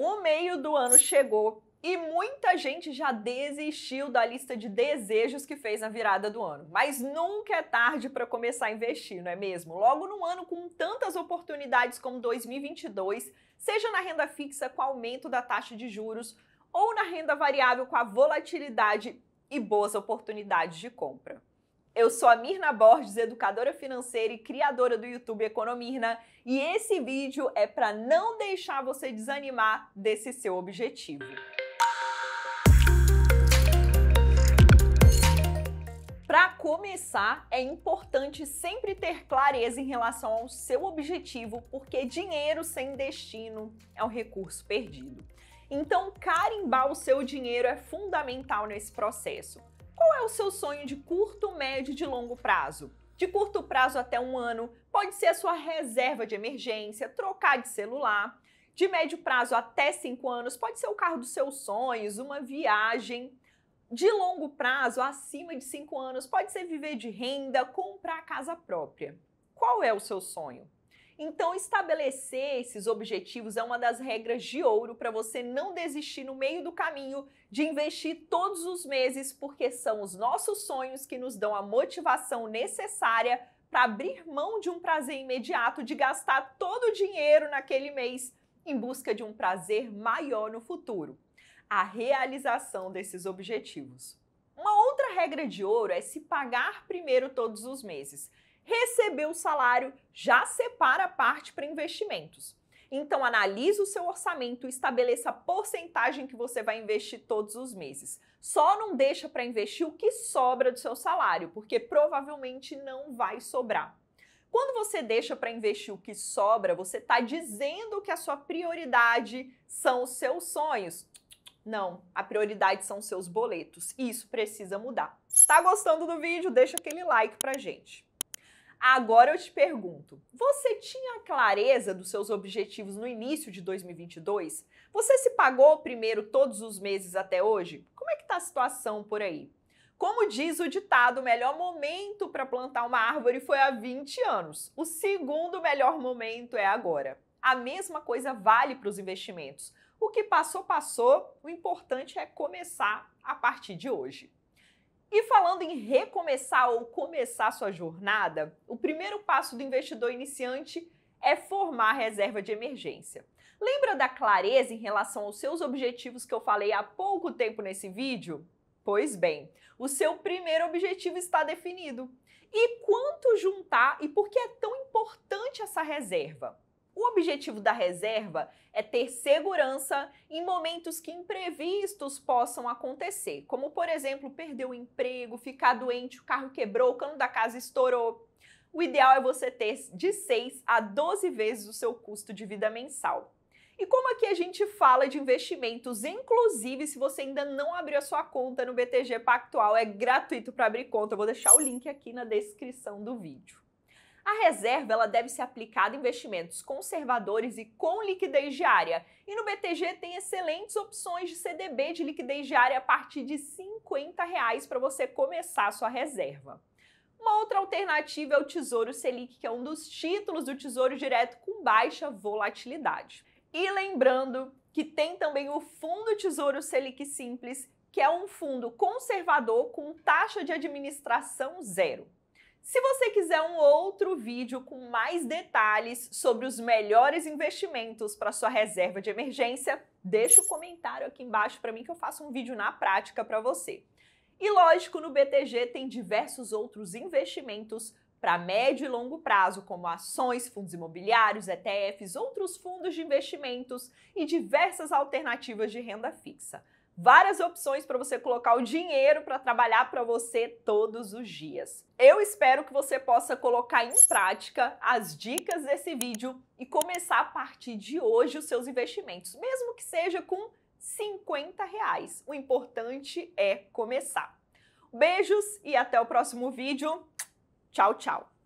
O meio do ano chegou e muita gente já desistiu da lista de desejos que fez na virada do ano. Mas nunca é tarde para começar a investir, não é mesmo? Logo num ano com tantas oportunidades como 2022, seja na renda fixa com aumento da taxa de juros ou na renda variável com a volatilidade e boas oportunidades de compra. Eu sou a Mirna Borges, educadora financeira e criadora do YouTube Economirna, e esse vídeo é para não deixar você desanimar desse seu objetivo. Para começar, é importante sempre ter clareza em relação ao seu objetivo, porque dinheiro sem destino é um recurso perdido. Então, carimbar o seu dinheiro é fundamental nesse processo. Qual é o seu sonho de curto, médio e de longo prazo? De curto prazo até um ano, pode ser a sua reserva de emergência, trocar de celular. De médio prazo até cinco anos, pode ser o carro dos seus sonhos, uma viagem. De longo prazo, acima de cinco anos, pode ser viver de renda, comprar casa própria. Qual é o seu sonho? Então, estabelecer esses objetivos é uma das regras de ouro para você não desistir no meio do caminho de investir todos os meses, porque são os nossos sonhos que nos dão a motivação necessária para abrir mão de um prazer imediato, de gastar todo o dinheiro naquele mês em busca de um prazer maior no futuro. A realização desses objetivos. Uma outra regra de ouro é se pagar primeiro todos os meses recebeu o salário, já separa a parte para investimentos. Então, analise o seu orçamento e estabeleça a porcentagem que você vai investir todos os meses. Só não deixa para investir o que sobra do seu salário, porque provavelmente não vai sobrar. Quando você deixa para investir o que sobra, você está dizendo que a sua prioridade são os seus sonhos. Não, a prioridade são os seus boletos. Isso precisa mudar. Está gostando do vídeo? Deixa aquele like pra gente. Agora eu te pergunto: você tinha clareza dos seus objetivos no início de 2022? Você se pagou primeiro todos os meses até hoje? Como é que está a situação por aí? Como diz o ditado, o melhor momento para plantar uma árvore foi há 20 anos. O segundo melhor momento é agora. A mesma coisa vale para os investimentos. O que passou, passou. O importante é começar a partir de hoje. E falando em recomeçar ou começar sua jornada, o primeiro passo do investidor iniciante é formar a reserva de emergência. Lembra da clareza em relação aos seus objetivos que eu falei há pouco tempo nesse vídeo? Pois bem, o seu primeiro objetivo está definido. E quanto juntar e por que é tão importante essa reserva? O objetivo da reserva é ter segurança em momentos que imprevistos possam acontecer, como por exemplo, perder o emprego, ficar doente, o carro quebrou, o cano da casa estourou. O ideal é você ter de 6 a 12 vezes o seu custo de vida mensal. E como aqui a gente fala de investimentos, inclusive se você ainda não abriu a sua conta no BTG Pactual, é gratuito para abrir conta. Eu vou deixar o link aqui na descrição do vídeo. A reserva ela deve ser aplicada em investimentos conservadores e com liquidez diária. E no BTG tem excelentes opções de CDB de liquidez diária a partir de R$ reais para você começar a sua reserva. Uma outra alternativa é o Tesouro Selic, que é um dos títulos do Tesouro Direto com baixa volatilidade. E lembrando que tem também o Fundo Tesouro Selic Simples, que é um fundo conservador com taxa de administração zero. Se você quiser um outro vídeo com mais detalhes sobre os melhores investimentos para sua reserva de emergência, deixa o um comentário aqui embaixo para mim que eu faço um vídeo na prática para você. E lógico, no BTG tem diversos outros investimentos para médio e longo prazo, como ações, fundos imobiliários, ETFs, outros fundos de investimentos e diversas alternativas de renda fixa várias opções para você colocar o dinheiro para trabalhar para você todos os dias. Eu espero que você possa colocar em prática as dicas desse vídeo e começar a partir de hoje os seus investimentos, mesmo que seja com 50 reais. O importante é começar. Beijos e até o próximo vídeo. Tchau, tchau!